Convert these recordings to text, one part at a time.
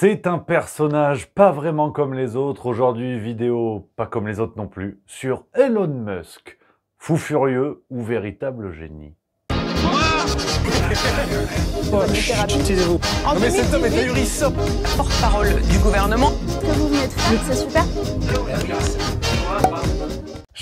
C'est un personnage pas vraiment comme les autres, aujourd'hui vidéo pas comme les autres non plus, sur Elon Musk, fou furieux ou véritable génie. Porte-parole du gouvernement.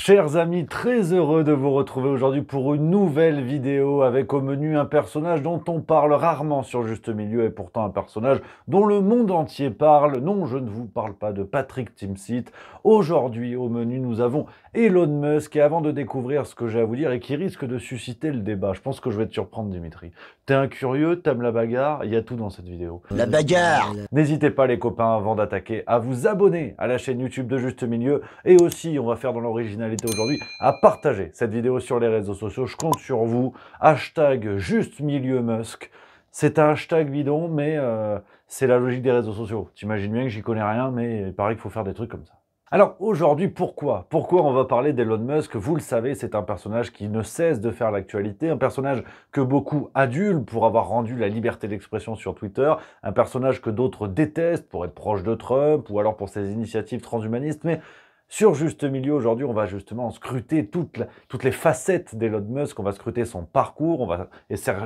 Chers amis, très heureux de vous retrouver aujourd'hui pour une nouvelle vidéo avec au menu un personnage dont on parle rarement sur Juste Milieu et pourtant un personnage dont le monde entier parle. Non, je ne vous parle pas de Patrick Timsit. Aujourd'hui au menu, nous avons Elon Musk et avant de découvrir ce que j'ai à vous dire et qui risque de susciter le débat, je pense que je vais te surprendre Dimitri. T'es un curieux, t'aimes la bagarre, il y a tout dans cette vidéo. La bagarre N'hésitez pas les copains avant d'attaquer à vous abonner à la chaîne YouTube de Juste Milieu et aussi on va faire dans l'originalité aujourd'hui, à partager cette vidéo sur les réseaux sociaux. Je compte sur vous. Hashtag juste milieu Musk. C'est un hashtag bidon, mais euh, c'est la logique des réseaux sociaux. T'imagines bien que j'y connais rien, mais il paraît qu'il faut faire des trucs comme ça. Alors aujourd'hui, pourquoi Pourquoi on va parler d'Elon Musk Vous le savez, c'est un personnage qui ne cesse de faire l'actualité, un personnage que beaucoup adulent pour avoir rendu la liberté d'expression sur Twitter, un personnage que d'autres détestent pour être proche de Trump ou alors pour ses initiatives transhumanistes, mais sur Juste Milieu, aujourd'hui, on va justement scruter toutes les facettes d'Elon Musk, on va scruter son parcours, on va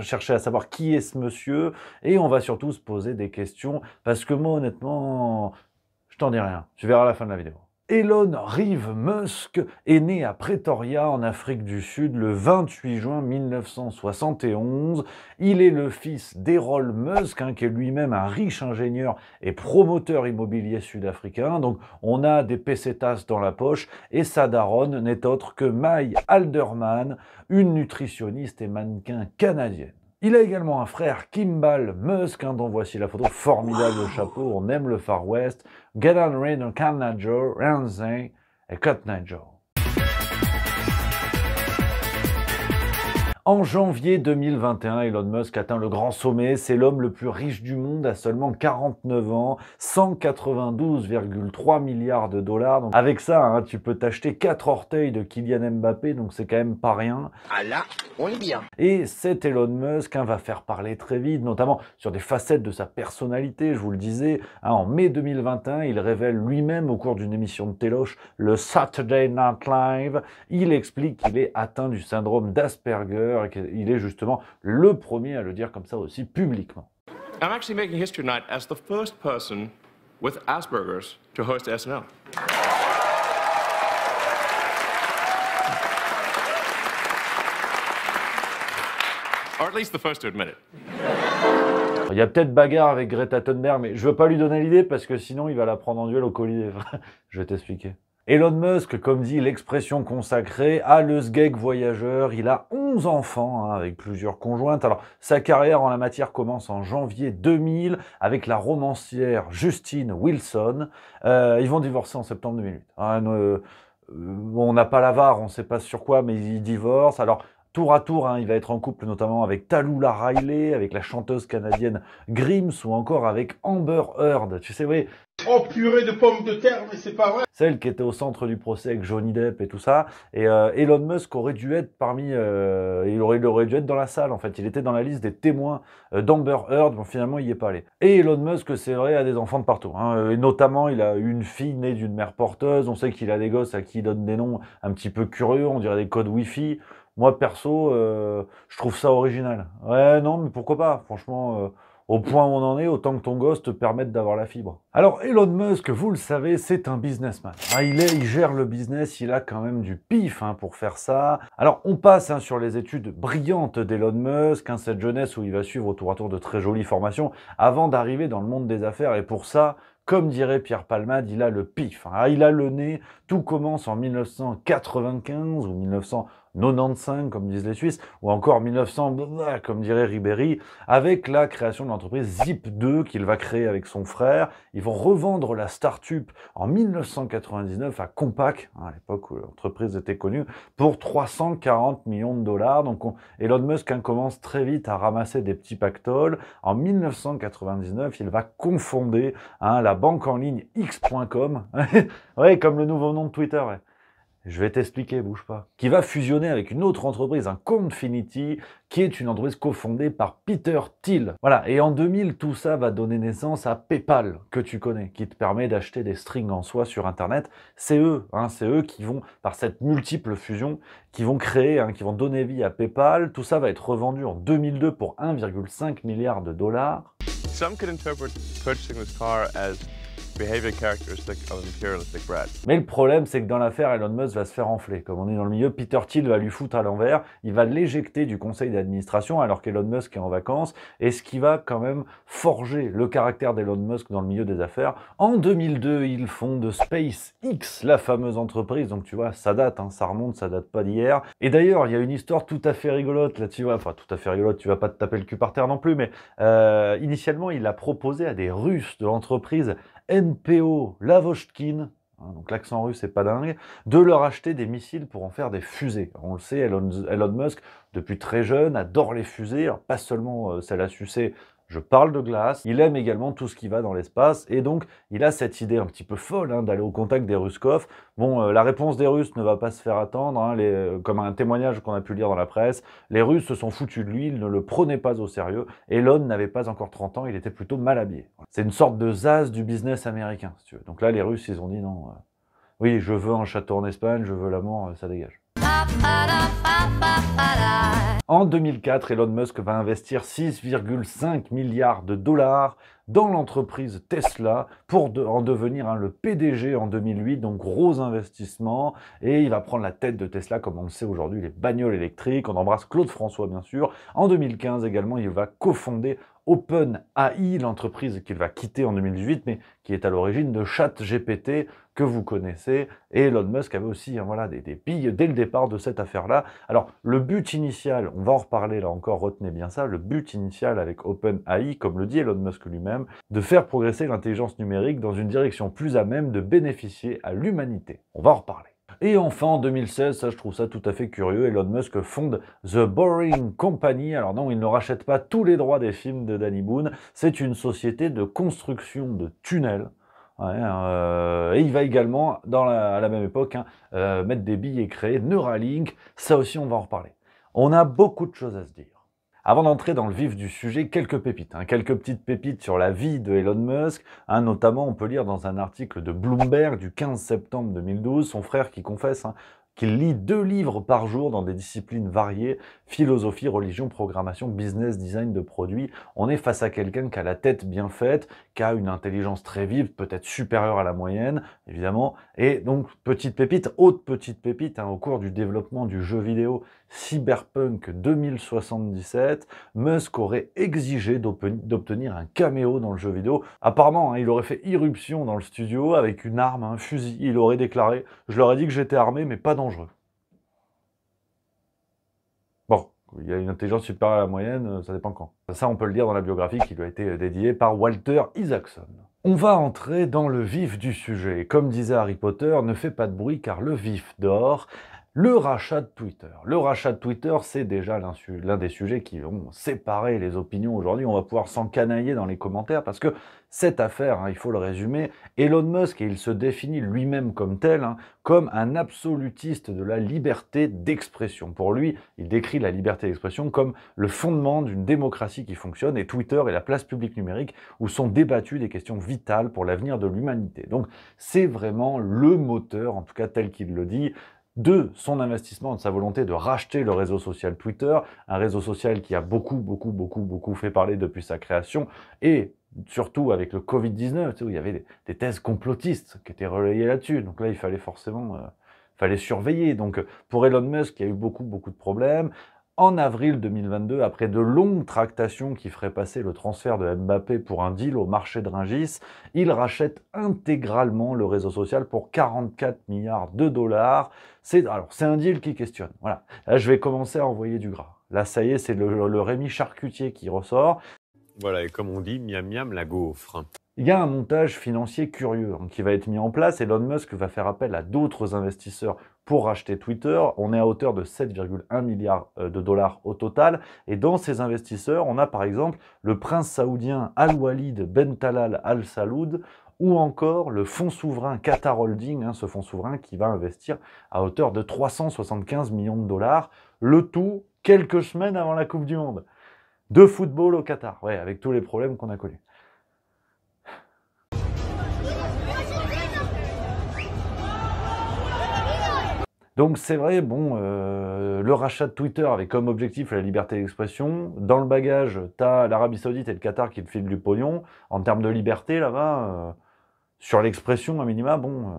chercher à savoir qui est ce monsieur, et on va surtout se poser des questions, parce que moi, honnêtement, je t'en dis rien. Tu verras à la fin de la vidéo. Elon Reeve Musk est né à Pretoria en Afrique du Sud le 28 juin 1971. Il est le fils d'Erol Musk, hein, qui est lui-même un riche ingénieur et promoteur immobilier sud-africain. Donc on a des pesetas dans la poche et sa daronne n'est autre que Mai Alderman, une nutritionniste et mannequin canadienne. Il a également un frère, Kimball Musk, hein, dont voici la photo. Formidable chapeau, on aime le Far West. Get on Rain, Can Nigel, Ramsey et Cut Nigel. En janvier 2021, Elon Musk atteint le grand sommet. C'est l'homme le plus riche du monde à seulement 49 ans, 192,3 milliards de dollars. avec ça, hein, tu peux t'acheter quatre orteils de Kylian Mbappé, donc c'est quand même pas rien. Ah là, on est bien. Et cet Elon Musk hein, va faire parler très vite, notamment sur des facettes de sa personnalité, je vous le disais. Hein, en mai 2021, il révèle lui-même au cours d'une émission de Téloche, le Saturday Night Live, il explique qu'il est atteint du syndrome d'Asperger il et qu'il est justement le premier à le dire comme ça aussi publiquement. SNL. Il y a peut-être bagarre avec Greta Thunberg, mais je veux pas lui donner l'idée parce que sinon il va la prendre en duel au collier. je vais t'expliquer. Elon Musk, comme dit l'expression consacrée, à le voyageur. Il a 11 enfants hein, avec plusieurs conjointes. Alors, sa carrière en la matière commence en janvier 2000 avec la romancière Justine Wilson. Euh, ils vont divorcer en septembre 2008. Ah, euh, euh, on n'a pas l'avare, on ne sait pas sur quoi, mais ils divorcent. Alors, tour à tour, hein, il va être en couple notamment avec Talula Riley, avec la chanteuse canadienne Grims ou encore avec Amber Heard. Tu sais, oui, Oh purée de pommes de terre, mais c'est pas vrai. Celle qui était au centre du procès avec Johnny Depp et tout ça. Et euh, Elon Musk aurait dû être parmi, euh, il, aurait, dû être dans la salle en fait. Il était dans la liste des témoins euh, d'Amber Heard. mais finalement il n'y est pas allé. Et Elon Musk c'est vrai a des enfants de partout. Hein. Et notamment il a une fille née d'une mère porteuse. On sait qu'il a des gosses à qui il donne des noms un petit peu curieux. On dirait des codes Wi-Fi. Moi perso, je trouve ça original. Ouais non mais pourquoi pas. Franchement au point où on en est, autant que ton gosse te permette d'avoir la fibre. Alors Elon Musk, vous le savez, c'est un businessman. Ah, il, est, il gère le business, il a quand même du pif hein, pour faire ça. Alors on passe hein, sur les études brillantes d'Elon Musk, hein, cette jeunesse où il va suivre tour à tour de très jolies formations, avant d'arriver dans le monde des affaires. Et pour ça, comme dirait Pierre Palmade, il a le pif, ah, il a le nez. Tout commence en 1995 ou 1900. 95, comme disent les Suisses, ou encore 1900, bah, comme dirait Ribéry, avec la création de l'entreprise Zip2 qu'il va créer avec son frère. Ils vont revendre la Startup en 1999 à Compaq, hein, à l'époque où l'entreprise était connue, pour 340 millions de dollars. Donc Elon Musk hein, commence très vite à ramasser des petits pactoles. En 1999, il va confonder hein, la banque en ligne X.com, ouais, comme le nouveau nom de Twitter. Ouais je vais t'expliquer, bouge pas, qui va fusionner avec une autre entreprise, un Confinity, qui est une entreprise cofondée par Peter Thiel. Voilà, et en 2000, tout ça va donner naissance à PayPal, que tu connais, qui te permet d'acheter des strings en soi sur Internet. C'est eux, hein, c'est eux qui vont, par cette multiple fusion, qui vont créer, hein, qui vont donner vie à PayPal. Tout ça va être revendu en 2002 pour 1,5 milliard de dollars. Mais le problème, c'est que dans l'affaire, Elon Musk va se faire enfler. Comme on est dans le milieu, Peter Thiel va lui foutre à l'envers, il va l'éjecter du conseil d'administration alors qu'Elon Musk est en vacances, et ce qui va quand même forger le caractère d'Elon Musk dans le milieu des affaires. En 2002, ils fonde SpaceX, la fameuse entreprise, donc tu vois, ça date, hein. ça remonte, ça date pas d'hier. Et d'ailleurs, il y a une histoire tout à fait rigolote là Tu vois, enfin tout à fait rigolote, tu vas pas te taper le cul par terre non plus, mais euh, initialement, il a proposé à des Russes de l'entreprise NPO, Lavochkin, hein, donc l'accent russe est pas dingue, de leur acheter des missiles pour en faire des fusées. on le sait, Elon, Musk, depuis très jeune, adore les fusées, pas seulement euh, celle à sucer je parle de glace, il aime également tout ce qui va dans l'espace, et donc il a cette idée un petit peu folle hein, d'aller au contact des Ruskov. Bon, euh, la réponse des Russes ne va pas se faire attendre, hein. euh, comme un témoignage qu'on a pu lire dans la presse, les Russes se sont foutus de lui, ils ne le prenaient pas au sérieux, Elon n'avait pas encore 30 ans, il était plutôt mal habillé. C'est une sorte de zaz du business américain, si tu veux. Donc là, les Russes, ils ont dit non, euh, oui, je veux un château en Espagne, je veux l'amour, ça dégage. Ah, ah, ah. En 2004, Elon Musk va investir 6,5 milliards de dollars dans l'entreprise Tesla pour en devenir hein, le PDG en 2008, donc gros investissement, et il va prendre la tête de Tesla comme on le sait aujourd'hui, les bagnoles électriques, on embrasse Claude François bien sûr. En 2015 également, il va cofonder OpenAI, l'entreprise qu'il va quitter en 2018, mais qui est à l'origine de ChatGPT que vous connaissez. Et Elon Musk avait aussi hein, voilà, des, des billes dès le départ de cette affaire-là. Alors, le but initial, on va en reparler là encore, retenez bien ça, le but initial avec OpenAI, comme le dit Elon Musk lui-même, de faire progresser l'intelligence numérique dans une direction plus à même de bénéficier à l'humanité. On va en reparler. Et enfin, en 2016, ça je trouve ça tout à fait curieux, Elon Musk fonde The Boring Company. Alors non, il ne rachète pas tous les droits des films de Danny Boone, c'est une société de construction de tunnels. Euh, et il va également, à la même époque, hein, euh, mettre des billets et créer Neuralink. Ça aussi, on va en reparler. On a beaucoup de choses à se dire. Avant d'entrer dans le vif du sujet, quelques pépites. Hein. quelques petites pépites sur la vie de Elon Musk. Hein. notamment, on peut lire dans un article de Bloomberg du 15 septembre 2012, son frère qui confesse hein, qu'il lit deux livres par jour dans des disciplines variées, philosophie, religion, programmation, business, design de produits. On est face à quelqu'un qui a la tête bien faite, qui a une intelligence très vive, peut-être supérieure à la moyenne, évidemment. Et donc, petite pépite, haute petite pépite, hein, au cours du développement du jeu vidéo Cyberpunk 2077, Musk aurait exigé d'obtenir un caméo dans le jeu vidéo. Apparemment, hein, il aurait fait irruption dans le studio avec une arme, un fusil. Il aurait déclaré « Je leur ai dit que j'étais armé, mais pas dans Bon, il y a une intelligence supérieure à la moyenne, euh, ça dépend quand. Ça, on peut le dire dans la biographie qui lui a été euh, dédiée par Walter Isaacson. On va entrer dans le vif du sujet. Comme disait Harry Potter, ne fais pas de bruit car le vif dort. Le rachat de Twitter. Le rachat de Twitter, c'est déjà l'un des sujets qui vont séparer les opinions aujourd'hui. On va pouvoir s'encanailler dans les commentaires parce que cette affaire, hein, il faut le résumer, Elon Musk, et il se définit lui-même comme tel, hein, comme un absolutiste de la liberté d'expression. Pour lui, il décrit la liberté d'expression comme le fondement d'une démocratie qui fonctionne, et Twitter est la place publique numérique où sont débattues des questions vitales pour l'avenir de l'humanité. Donc c'est vraiment le moteur, en tout cas tel qu'il le dit, de son investissement, de sa volonté de racheter le réseau social Twitter, un réseau social qui a beaucoup, beaucoup, beaucoup, beaucoup fait parler depuis sa création, et surtout avec le Covid-19, tu sais, où il y avait des, thèses complotistes qui étaient relayées là-dessus. Donc là, il fallait forcément euh, fallait surveiller. Donc euh, pour Elon Musk, il y a eu beaucoup, beaucoup de problèmes. En avril 2022, après de longues tractations qui feraient passer le transfert de Mbappé pour un deal au marché de Ringis, il rachète intégralement le réseau social pour 44 milliards de dollars. C'est alors c'est un deal qui questionne. Voilà. Là, je vais commencer à envoyer du gras. Là, ça y est, c'est le, le, Rémi Charcutier qui ressort. Voilà, et comme on dit, miam miam la gaufre. Il y a un montage financier curieux hein, qui va être mis en place. Elon Musk va faire appel à d'autres investisseurs pour racheter Twitter. On est à hauteur de 7,1 milliards euh, de dollars au total. Et dans ces investisseurs, on a par exemple le prince saoudien Al-Walid Ben Talal Al Saloud ou encore le fonds souverain Qatar Holding, hein, ce fonds souverain qui va investir à hauteur de 375 millions de dollars, le tout quelques semaines avant la Coupe du Monde de football au Qatar, ouais, avec tous les problèmes qu'on a connus. Donc c'est vrai, bon, euh, le rachat de Twitter avait comme objectif la liberté d'expression. Dans le bagage, t'as l'Arabie Saoudite et le Qatar qui te filent du pognon. En termes de liberté, là-bas, euh, sur l'expression, à minima, bon, euh,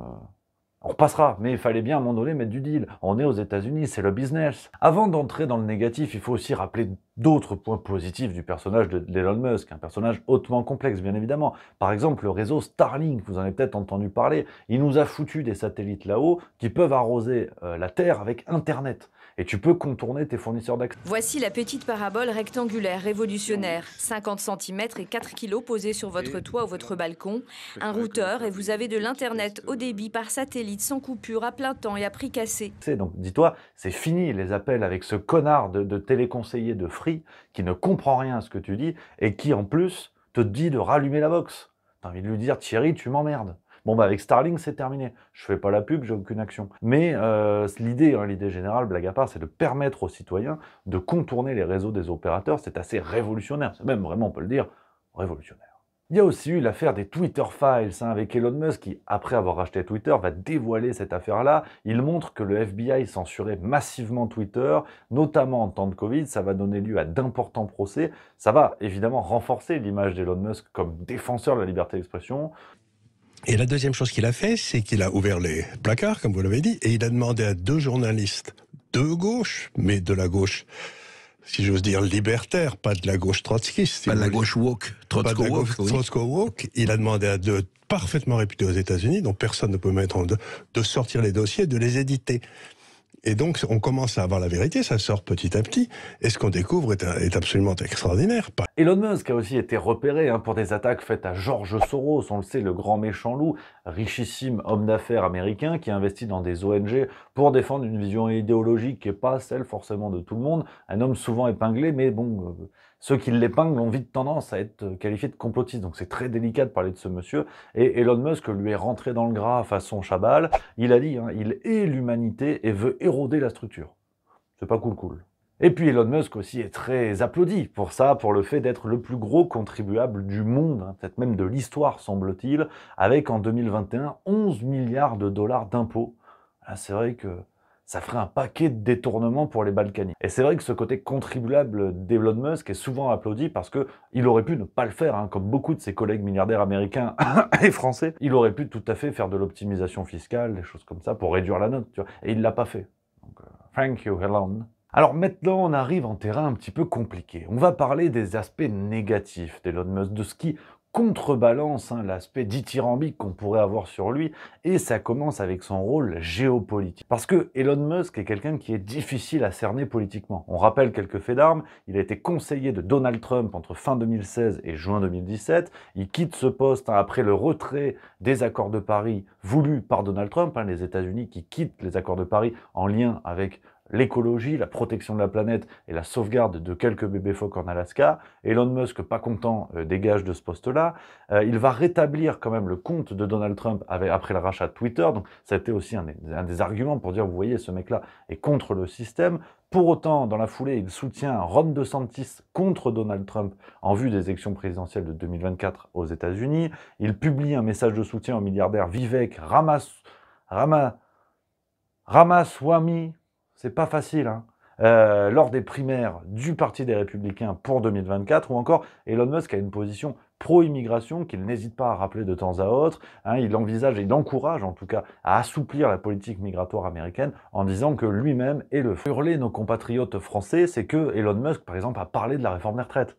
on repassera, mais il fallait bien à un moment donné mettre du deal. On est aux États-Unis, c'est le business. Avant d'entrer dans le négatif, il faut aussi rappeler d'autres points positifs du personnage de Elon Musk, un personnage hautement complexe, bien évidemment. Par exemple, le réseau Starlink, vous en avez peut-être entendu parler, il nous a foutu des satellites là-haut qui peuvent arroser euh, la Terre avec Internet et tu peux contourner tes fournisseurs d'accès. Voici la petite parabole rectangulaire révolutionnaire, 50 cm et 4 kg posés sur votre toit ou votre balcon, un routeur et vous avez de l'internet au euh, débit par satellite sans coupure à plein temps et à prix cassé. Donc dis-toi, c'est fini les appels avec ce connard de, de téléconseiller de Free qui ne comprend rien à ce que tu dis et qui en plus te dit de rallumer la box. T'as envie de lui dire Thierry, tu m'emmerdes. Bon, bah avec Starlink, c'est terminé. Je fais pas la pub, j'ai aucune action. Mais euh, l'idée, hein, l'idée générale, blague à part, c'est de permettre aux citoyens de contourner les réseaux des opérateurs. C'est assez révolutionnaire. C'est même vraiment, on peut le dire, révolutionnaire. Il y a aussi eu l'affaire des Twitter Files hein, avec Elon Musk qui, après avoir racheté Twitter, va dévoiler cette affaire-là. Il montre que le FBI censurait massivement Twitter, notamment en temps de Covid. Ça va donner lieu à d'importants procès. Ça va évidemment renforcer l'image d'Elon Musk comme défenseur de la liberté d'expression. Et la deuxième chose qu'il a fait, c'est qu'il a ouvert les placards, comme vous l'avez dit, et il a demandé à deux journalistes de gauche, mais de la gauche, si j'ose dire, libertaire, pas de la gauche trotskiste. pas de la gauche woke, Trotsko-woke. il a demandé à deux parfaitement réputés aux États-Unis, dont personne ne peut mettre en deux, de sortir les dossiers, de les éditer. Et donc, on commence à avoir la vérité, ça sort petit à petit. Et ce qu'on découvre est, absolument extraordinaire. Elon Musk a aussi été repéré hein, pour des attaques faites à George Soros, on le sait, le grand méchant loup, richissime homme d'affaires américain qui investit dans des ONG pour défendre une vision idéologique qui n'est pas celle forcément de tout le monde. Un homme souvent épinglé, mais bon... Euh, ceux qui l'épinglent ont vite tendance à être euh, qualifiés de complotistes. Donc c'est très délicat de parler de ce monsieur. Et Elon Musk lui est rentré dans le gras façon Chabal. Il a dit, hein, il est l'humanité et veut éroder la structure. C'est pas cool cool. Et puis Elon Musk aussi est très applaudi pour ça, pour le fait d'être le plus gros contribuable du monde, hein, peut-être même de l'histoire semble-t-il, avec en 2021 11 milliards de dollars d'impôts. c'est vrai que ça ferait un paquet de détournements pour les Balkany. Et c'est vrai que ce côté contribuable d'Elon Musk est souvent applaudi parce que il aurait pu ne pas le faire, hein. comme beaucoup de ses collègues milliardaires américains et français. Il aurait pu tout à fait faire de l'optimisation fiscale, des choses comme ça, pour réduire la note, Et il l'a pas fait. Euh, thank you, Elon. Alors maintenant, on arrive en terrain un petit peu compliqué. On va parler des aspects négatifs d'Elon Musk, de ce qui contrebalance hein, l'aspect dithyrambique qu'on pourrait avoir sur lui, et ça commence avec son rôle géopolitique. Parce que Elon Musk est quelqu'un qui est difficile à cerner politiquement. On rappelle quelques faits d'armes, il a été conseiller de Donald Trump entre fin 2016 et juin 2017, il quitte ce poste hein, après le retrait des accords de Paris voulus par Donald Trump, hein, les États-Unis qui quittent les accords de Paris en lien avec l'écologie, la protection de la planète et la sauvegarde de quelques bébés phoques en Alaska. Elon Musk, pas content, euh, dégage de ce poste-là. Euh, il va rétablir quand même le compte de Donald Trump après le rachat de Twitter. Donc ça a été aussi un, des arguments pour dire, vous voyez, ce mec-là est contre le système. Pour autant, dans la foulée, il soutient Ron DeSantis contre Donald Trump en vue des élections présidentielles de 2024 aux États-Unis. Il publie un message de soutien au milliardaire Vivek Ramas, Ramaswamy c'est pas facile. Hein. Euh, lors des primaires du Parti des Républicains pour 2024, ou encore Elon Musk a une position pro-immigration qu'il n'hésite pas à rappeler de temps à autre. Hein. il envisage et il encourage en tout cas à assouplir la politique migratoire américaine en disant que lui-même est le hurler nos compatriotes français, c'est que Elon Musk par exemple a parlé de la réforme des retraites.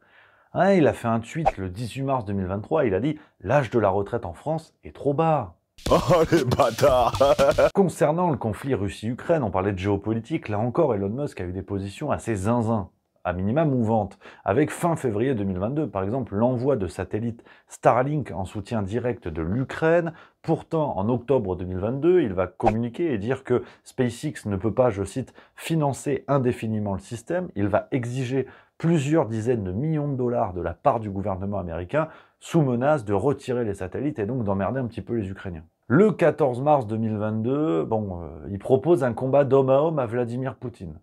Hein, il a fait un tweet le 18 mars 2023, il a dit l'âge de la retraite en France est trop bas. Oh les bâtards Concernant le conflit Russie-Ukraine, on parlait de géopolitique, là encore Elon Musk a eu des positions assez zinzin à minima mouvantes. avec fin février 2022, par exemple, l'envoi de satellites Starlink en soutien direct de l'Ukraine. Pourtant, en octobre 2022, il va communiquer et dire que SpaceX ne peut pas, je cite, financer indéfiniment le système. Il va exiger plusieurs dizaines de millions de dollars de la part du gouvernement américain sous menace de retirer les satellites et donc d'emmerder un petit peu les Ukrainiens. Le 14 mars 2022, bon, euh, il propose un combat d'homme à homme à Vladimir Poutine.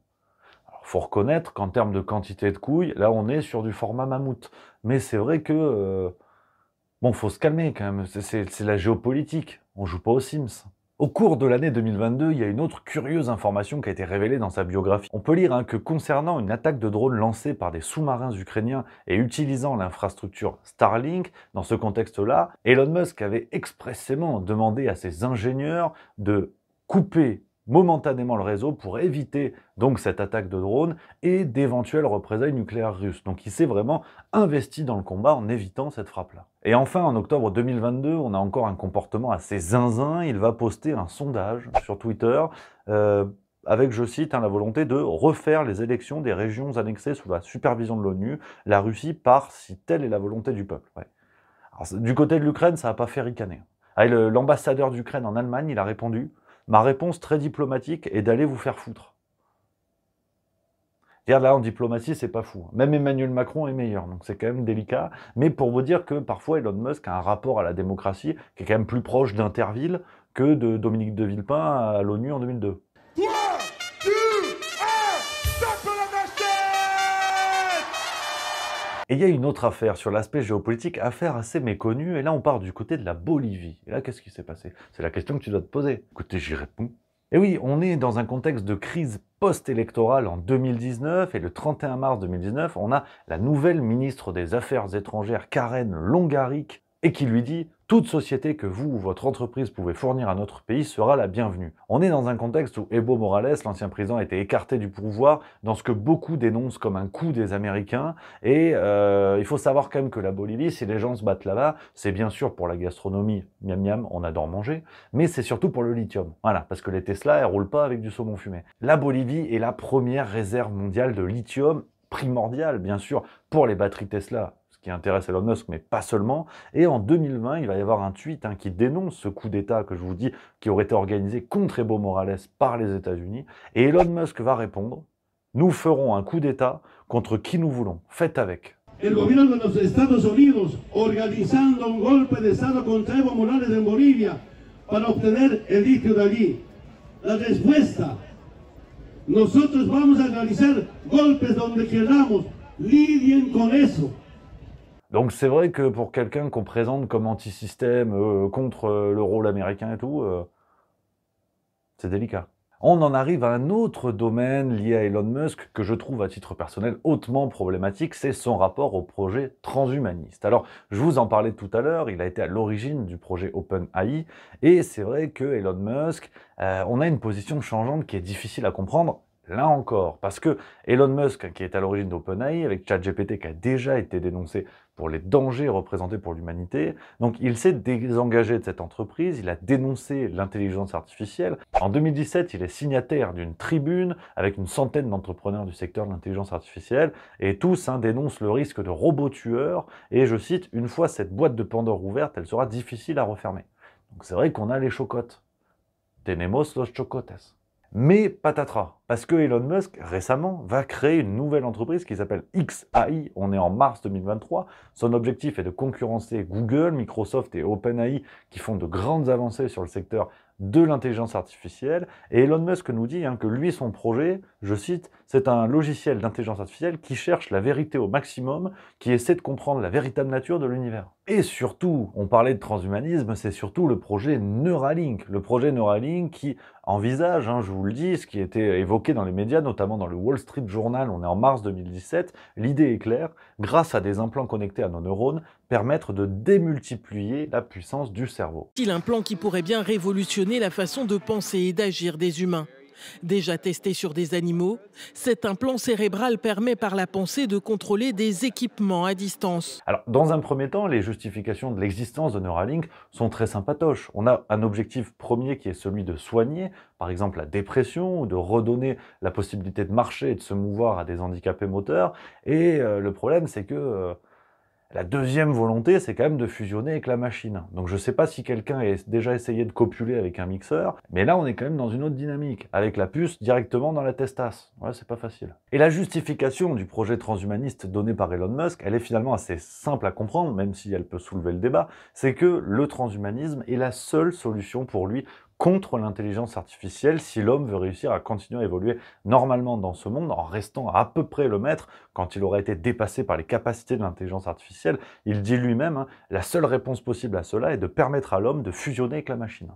Alors, faut reconnaître qu'en termes de quantité de couilles, là, on est sur du format mammouth. Mais c'est vrai que... Euh, bon, faut se calmer quand même. C'est la géopolitique. On joue pas aux Sims. Au cours de l'année 2022, il y a une autre curieuse information qui a été révélée dans sa biographie. On peut lire hein, que concernant une attaque de drone lancée par des sous-marins ukrainiens et utilisant l'infrastructure Starlink, dans ce contexte-là, Elon Musk avait expressément demandé à ses ingénieurs de couper momentanément le réseau pour éviter donc cette attaque de drones et d'éventuelles représailles nucléaires russes. Donc il s'est vraiment investi dans le combat en évitant cette frappe-là. Et enfin, en octobre 2022, on a encore un comportement assez zinzin. Il va poster un sondage sur Twitter. Euh, avec, je cite, hein, la volonté de refaire les élections des régions annexées sous la supervision de l'ONU, la Russie part si telle est la volonté du peuple. du côté de l'Ukraine, ça n'a pas fait ricaner. L'ambassadeur d'Ukraine en Allemagne, il a répondu Ma réponse très diplomatique est d'aller vous faire foutre. Regarde là, en diplomatie, c'est pas fou. Même Emmanuel Macron est meilleur, donc c'est quand même délicat. Mais pour vous dire que parfois, Elon Musk a un rapport à la démocratie qui est quand même plus proche d'Interville que de Dominique de Villepin à l'ONU en 2002. Et il y a une autre affaire sur l'aspect géopolitique, affaire assez méconnue, et là on part du côté de la Bolivie. Et là qu'est-ce qui s'est passé C'est la question que tu dois te poser. Écoutez, j'y réponds. Et eh oui, on est dans un contexte de crise post-électorale en 2019 et le 31 mars 2019, on a la nouvelle ministre des Affaires étrangères, Karen Longaric, et qui lui dit toute société que vous ou votre entreprise pouvez fournir à notre pays sera la bienvenue. On est dans un contexte où Evo Morales, l'ancien président, a été écarté du pouvoir dans ce que beaucoup dénoncent comme un coup des Américains. Et euh, il faut savoir quand même que la Bolivie, si les gens se battent là-bas, c'est bien sûr pour la gastronomie, miam miam, on adore manger, mais c'est surtout pour le lithium. Voilà, parce que les Tesla, elles roulent pas avec du saumon fumé. La Bolivie est la première réserve mondiale de lithium primordial, bien sûr, pour les batteries Tesla, qui intéresse Elon Musk, mais pas seulement. Et en 2020, il va y avoir un tweet hein, qui dénonce ce coup d'État que je vous dis, qui aurait été organisé contre Evo Morales par les États-Unis. Et Elon Musk va répondre Nous ferons un coup d'État contre qui nous voulons. Faites avec. El gobierno de los Estados Unidos organizando un golpe de Estado contra Evo Morales en Bolivia para obtener el litio de allí. La respuesta Nosotros vamos a realizar golpes donde queramos. Lidien con eso. Donc c'est vrai que pour quelqu'un qu'on présente comme anti-système, euh, contre euh, le rôle américain et tout, euh, c'est délicat. On en arrive à un autre domaine lié à Elon Musk que je trouve à titre personnel hautement problématique, c'est son rapport au projet transhumaniste. Alors, je vous en parlais tout à l'heure, il a été à l'origine du projet OpenAI, et c'est vrai que Elon Musk, on a une position changeante qui est difficile à comprendre, Là encore, parce que Elon Musk, qui est à l'origine d'OpenAI, avec ChatGPT qui a déjà été dénoncé pour les dangers représentés pour l'humanité, donc il s'est désengagé de cette entreprise, il a dénoncé l'intelligence artificielle. En 2017, il est signataire d'une tribune avec une centaine d'entrepreneurs du secteur de l'intelligence artificielle, et tous hein, dénoncent le risque de robots tueurs, et je cite, une fois cette boîte de Pandore ouverte, elle sera difficile à refermer. Donc c'est vrai qu'on a les chocottes. Tenemos los chocotes. Mais patatras, parce que Elon Musk récemment va créer une nouvelle entreprise qui s'appelle XAI. On est en mars 2023. Son objectif est de concurrencer Google, Microsoft et OpenAI qui font de grandes avancées sur le secteur de l'intelligence artificielle. Et Elon Musk nous dit hein, que lui, son projet, je cite, c'est un logiciel d'intelligence artificielle qui cherche la vérité au maximum, qui essaie de comprendre la véritable nature de l'univers. Et surtout, on parlait de transhumanisme, c'est surtout le projet Neuralink. Le projet Neuralink qui envisage, hein, je vous le dis, ce qui était évoqué dans les médias, notamment dans le Wall Street Journal, on est en mars 2017, l'idée est claire, grâce à des implants connectés à nos neurones, permettre de démultiplier la puissance du cerveau. un plan qui pourrait bien révolutionner la façon de penser et d'agir des humains. Déjà testé sur des animaux, cet implant cérébral permet par la pensée de contrôler des équipements à distance. Alors, dans un premier temps, les justifications de l'existence de Neuralink sont très sympatoches. On a un objectif premier qui est celui de soigner, par exemple, la dépression ou de redonner la possibilité de marcher et de se mouvoir à des handicapés moteurs. Et euh, le problème, c'est que... Euh, la deuxième volonté, c'est quand même de fusionner avec la machine. Donc je ne sais pas si quelqu'un a déjà essayé de copuler avec un mixeur, mais là on est quand même dans une autre dynamique, avec la puce directement dans la testasse. Ouais, c'est pas facile. Et la justification du projet transhumaniste donné par Elon Musk, elle est finalement assez simple à comprendre, même si elle peut soulever le débat, c'est que le transhumanisme est la seule solution pour lui contre l'intelligence artificielle si l'homme veut réussir à continuer à évoluer normalement dans ce monde en restant à peu près le maître quand il aurait été dépassé par les capacités de l'intelligence artificielle. Il dit lui-même, hein, la seule réponse possible à cela est de permettre à l'homme de fusionner avec la machine.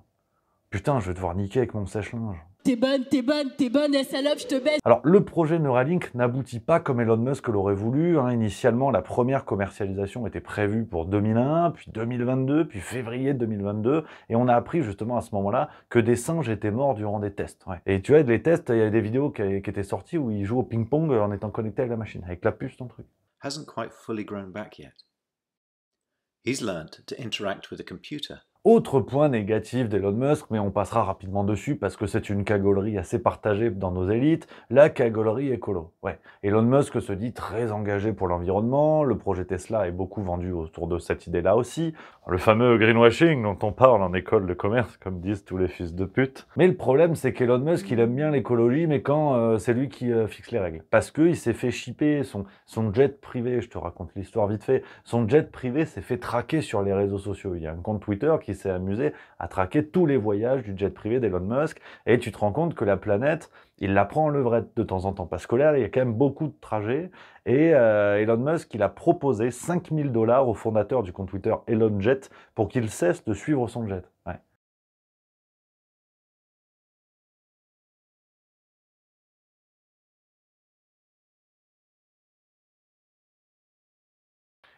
Putain, je vais devoir niquer avec mon sèche-linge. T'es bonne, t'es bonne, t'es bonne, salope, je te baisse. Alors, le projet Neuralink n'aboutit pas comme Elon Musk l'aurait voulu. Hein. Initialement, la première commercialisation était prévue pour 2001, puis 2022, puis février 2022. Et on a appris justement à ce moment-là que des singes étaient morts durant des tests. Et tu vois, les tests, il y a des vidéos qui, étaient sorties où ils jouent au ping-pong en étant connectés à la machine, avec la puce, ton truc. He's learned to interact with a computer autre point négatif d'Elon Musk, mais on passera rapidement dessus parce que c'est une cagolerie assez partagée dans nos élites, la cagolerie écolo. Ouais. Elon Musk se dit très engagé pour l'environnement, le projet Tesla est beaucoup vendu autour de cette idée-là aussi, le fameux greenwashing dont on parle en école de commerce, comme disent tous les fils de pute. Mais le problème, c'est qu'Elon Musk, il aime bien l'écologie, mais quand euh, c'est lui qui euh, fixe les règles. Parce qu'il s'est fait shipper son, son jet privé, je te raconte l'histoire vite fait, son jet privé s'est fait traquer sur les réseaux sociaux. Il y a un compte Twitter qui s'est amusé à traquer tous les voyages du jet privé d'Elon Musk. Et tu te rends compte que la planète, il la prend en levrette de temps en temps. pas scolaire, il y a quand même beaucoup de trajets. Et euh, Elon Musk, il a proposé 5000 dollars au fondateur du compte Twitter Elon Jet pour qu'il cesse de suivre son jet.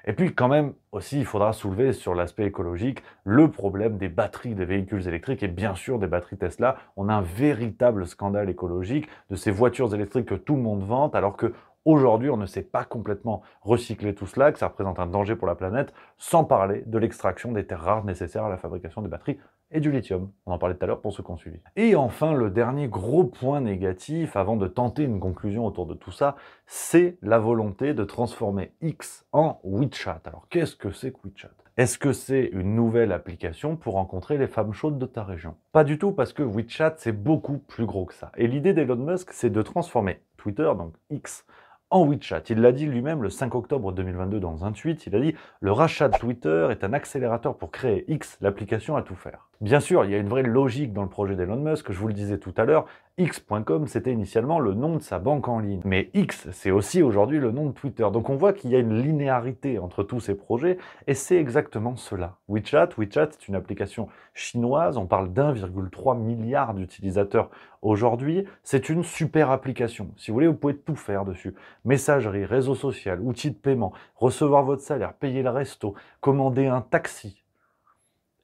Et puis quand même aussi, il faudra soulever sur l'aspect écologique le problème des batteries des véhicules électriques et bien sûr des batteries Tesla. On a un véritable scandale écologique de ces voitures électriques que tout le monde vante alors que aujourd'hui on ne sait pas complètement recycler tout cela, que ça représente un danger pour la planète, sans parler de l'extraction des terres rares nécessaires à la fabrication des batteries et du lithium. On en parlait tout à l'heure pour ceux qui ont Et enfin, le dernier gros point négatif, avant de tenter une conclusion autour de tout ça, c'est la volonté de transformer X en WeChat. Alors qu'est-ce que c'est que WeChat est-ce que c'est une nouvelle application pour rencontrer les femmes chaudes de ta région Pas du tout, parce que WeChat, c'est beaucoup plus gros que ça. Et l'idée d'Elon Musk, c'est de transformer Twitter, donc X, en WeChat. Il l'a dit lui-même le 5 octobre 2022 dans un tweet, il a dit « Le rachat de Twitter est un accélérateur pour créer X, l'application à tout faire ». Bien sûr, il y a une vraie logique dans le projet d'Elon Musk, je vous le disais tout à l'heure, X.com c'était initialement le nom de sa banque en ligne, mais X c'est aussi aujourd'hui le nom de Twitter, donc on voit qu'il y a une linéarité entre tous ces projets, et c'est exactement cela. WeChat, WeChat c'est une application chinoise, on parle d'1,3 milliard d'utilisateurs aujourd'hui, c'est une super application, si vous voulez vous pouvez tout faire dessus, messagerie, réseau social, outils de paiement, recevoir votre salaire, payer le resto, commander un taxi,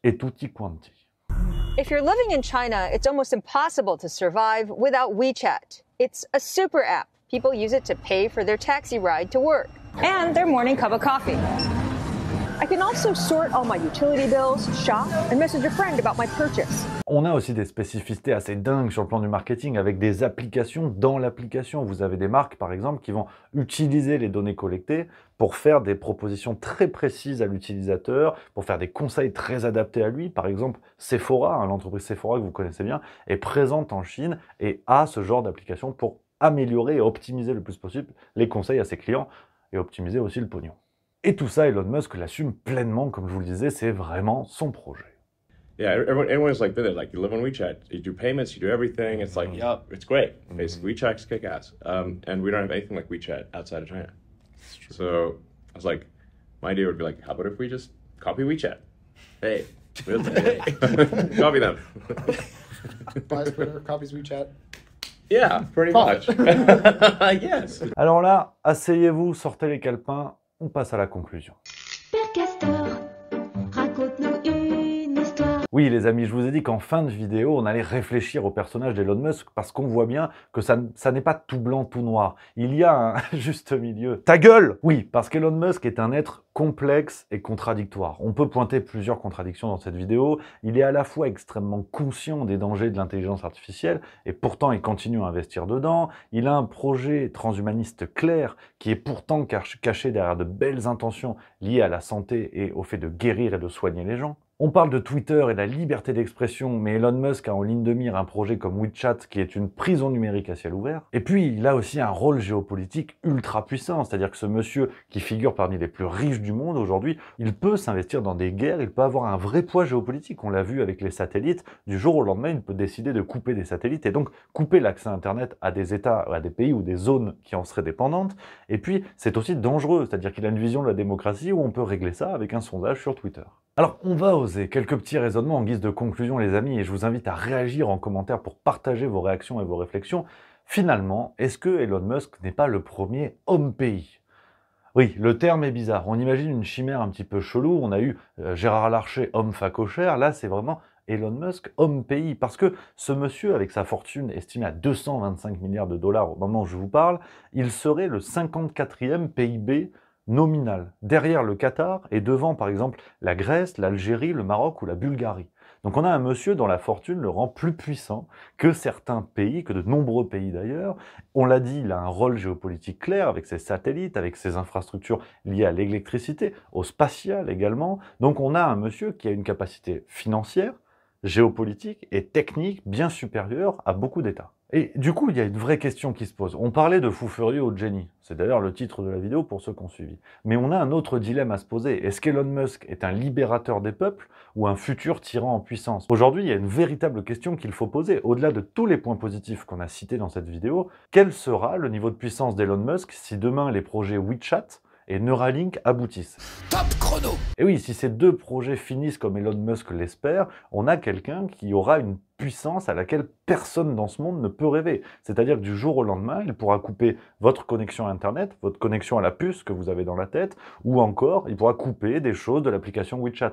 et y quanti. If you're living in China, it's almost impossible to survive without WeChat. It's a super app. People use it to pay for their taxi ride to work and their morning cup of coffee. I can also sort all my utility bills, shop, and message a friend about my purchase. On a aussi des spécificités assez dingues sur le plan du marketing avec des applications dans l'application. Vous avez des marques, par exemple, qui vont utiliser les données collectées pour faire des propositions très précises à l'utilisateur, pour faire des conseils très adaptés à lui. Par exemple, Sephora, hein, l'entreprise Sephora que vous connaissez bien, est présente en Chine et a ce genre d'application pour améliorer et optimiser le plus possible les conseils à ses clients et optimiser aussi le pognon. Et tout ça, Elon Musk l'assume pleinement, comme je vous le disais, c'est vraiment son projet. Yeah, everyone, everyone's like, like, you live on WeChat, you do payments, you do everything. It's like, mm-hmm. yeah, it's great. Basically, mm-hmm. WeChat's kick ass. Um, and we don't have anything like WeChat outside of China. So I was like, my idea would be like, how about if we just copy WeChat? Hey, we'll copy them. Buys Twitter, copies WeChat. Yeah, pretty much. yes. Alors là, asseyez-vous, sortez les calepins, on passe à la conclusion. Oui, les amis, je vous ai dit qu'en fin de vidéo, on allait réfléchir au personnage d'Elon Musk parce qu'on voit bien que ça, ça n'est pas tout blanc, tout noir. Il y a un juste milieu. Ta gueule Oui, parce qu'Elon Musk est un être complexe et contradictoire. On peut pointer plusieurs contradictions dans cette vidéo. Il est à la fois extrêmement conscient des dangers de l'intelligence artificielle et pourtant il continue à investir dedans. Il a un projet transhumaniste clair qui est pourtant caché derrière de belles intentions liées à la santé et au fait de guérir et de soigner les gens. On parle de Twitter et de la liberté d'expression, mais Elon Musk a en ligne de mire un projet comme WeChat qui est une prison numérique à ciel ouvert. Et puis, il a aussi un rôle géopolitique ultra puissant, c'est-à-dire que ce monsieur qui figure parmi les plus riches du monde aujourd'hui, il peut s'investir dans des guerres, il peut avoir un vrai poids géopolitique. On l'a vu avec les satellites, du jour au lendemain, il peut décider de couper des satellites et donc couper l'accès à Internet à des États, à des pays ou des zones qui en seraient dépendantes. Et puis, c'est aussi dangereux, c'est-à-dire qu'il a une vision de la démocratie où on peut régler ça avec un sondage sur Twitter. Alors, on va Quelques petits raisonnements en guise de conclusion, les amis, et je vous invite à réagir en commentaire pour partager vos réactions et vos réflexions. Finalement, est-ce que Elon Musk n'est pas le premier homme pays oui, le terme est bizarre. On imagine une chimère un petit peu chelou. On a eu euh, Gérard Larcher, homme facochère. Là, c'est vraiment Elon Musk, homme pays. Parce que ce monsieur, avec sa fortune estimée à 225 milliards de dollars au moment où je vous parle, il serait le 54e PIB nominal, derrière le Qatar et devant par exemple la Grèce, l'Algérie, le Maroc ou la Bulgarie. Donc on a un monsieur dont la fortune le rend plus puissant que certains pays, que de nombreux pays d'ailleurs. On l'a dit, il a un rôle géopolitique clair avec ses satellites, avec ses infrastructures liées à l'électricité, au spatial également. Donc on a un monsieur qui a une capacité financière, géopolitique et technique bien supérieure à beaucoup d'États. Et du coup, il y a une vraie question qui se pose. On parlait de fou furieux ou de génie. C'est d'ailleurs le titre de la vidéo pour ceux qui ont suivi. Mais on a un autre dilemme à se poser. Est-ce qu'Elon Musk est un libérateur des peuples ou un futur tyran en puissance Aujourd'hui, il y a une véritable question qu'il faut poser. Au-delà de tous les points positifs qu'on a cités dans cette vidéo, quel sera le niveau de puissance d'Elon Musk si demain les projets WeChat et Neuralink aboutissent. Top chrono Et oui, si ces deux projets finissent comme Elon Musk l'espère, on a quelqu'un qui aura une puissance à laquelle personne dans ce monde ne peut rêver. C'est-à-dire que du jour au lendemain, il pourra couper votre connexion à Internet, votre connexion à la puce que vous avez dans la tête, ou encore, il pourra couper des choses de l'application WeChat.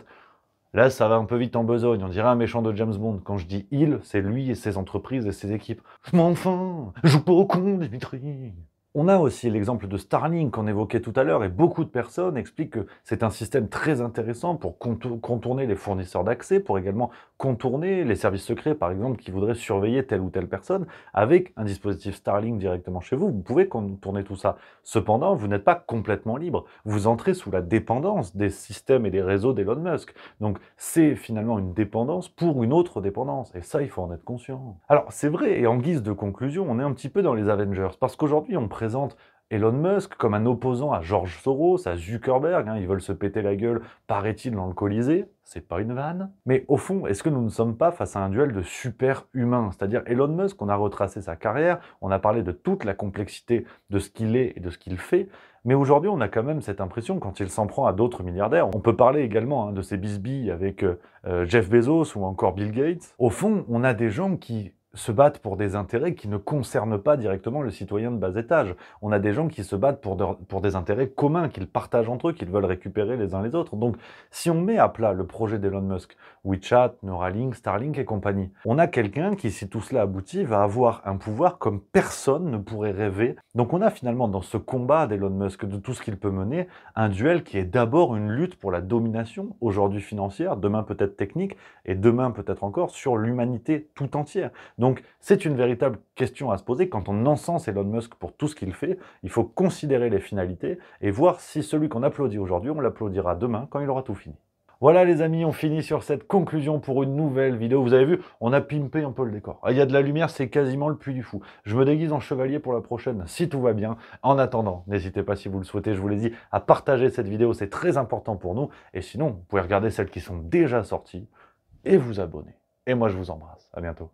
Là, ça va un peu vite en besogne, on dirait un méchant de James Bond. Quand je dis il, c'est lui et ses entreprises et ses équipes. Mais je joue pas au con, Dimitri on a aussi l'exemple de Starlink qu'on évoquait tout à l'heure, et beaucoup de personnes expliquent que c'est un système très intéressant pour contourner les fournisseurs d'accès, pour également contourner les services secrets, par exemple, qui voudraient surveiller telle ou telle personne. Avec un dispositif Starlink directement chez vous, vous pouvez contourner tout ça. Cependant, vous n'êtes pas complètement libre. Vous entrez sous la dépendance des systèmes et des réseaux d'Elon Musk. Donc, c'est finalement une dépendance pour une autre dépendance. Et ça, il faut en être conscient. Alors, c'est vrai, et en guise de conclusion, on est un petit peu dans les Avengers, parce qu'aujourd'hui, on présente présente Elon Musk comme un opposant à George Soros, à Zuckerberg, hein, ils veulent se péter la gueule, paraît-il, dans le Colisée, c'est pas une vanne. Mais au fond, est-ce que nous ne sommes pas face à un duel de super-humains C'est-à-dire Elon Musk, on a retracé sa carrière, on a parlé de toute la complexité de ce qu'il est et de ce qu'il fait, mais aujourd'hui, on a quand même cette impression quand il s'en prend à d'autres milliardaires. On peut parler également hein, de ses bisbilles avec euh, euh, Jeff Bezos ou encore Bill Gates. Au fond, on a des gens qui se battent pour des intérêts qui ne concernent pas directement le citoyen de bas étage. On a des gens qui se battent pour, pour des intérêts communs, qu'ils partagent entre eux, qu'ils veulent récupérer les uns les autres. Donc, si on met à plat le projet d'Elon Musk, WeChat, Neuralink, Starlink et compagnie, on a quelqu'un qui, si tout cela aboutit, va avoir un pouvoir comme personne ne pourrait rêver. Donc, on a finalement dans ce combat d'Elon Musk, de tout ce qu'il peut mener, un duel qui est d'abord une lutte pour la domination, aujourd'hui financière, demain peut-être technique, et demain peut-être encore sur l'humanité tout entière. Donc, donc c'est une véritable question à se poser. Quand on encense Elon Musk pour tout ce qu'il fait, il faut considérer les finalités et voir si celui qu'on applaudit aujourd'hui, on l'applaudira demain quand il aura tout fini. Voilà les amis, on finit sur cette conclusion pour une nouvelle vidéo. Vous avez vu, on a pimpé un peu le décor. Ah, il y a de la lumière, c'est quasiment le puits du fou. Je me déguise en chevalier pour la prochaine, si tout va bien. En attendant, n'hésitez pas si vous le souhaitez, je vous l'ai dit, à partager cette vidéo, c'est très important pour nous. Et sinon, vous pouvez regarder celles qui sont déjà sorties et vous abonner. Et moi, je vous embrasse. À bientôt.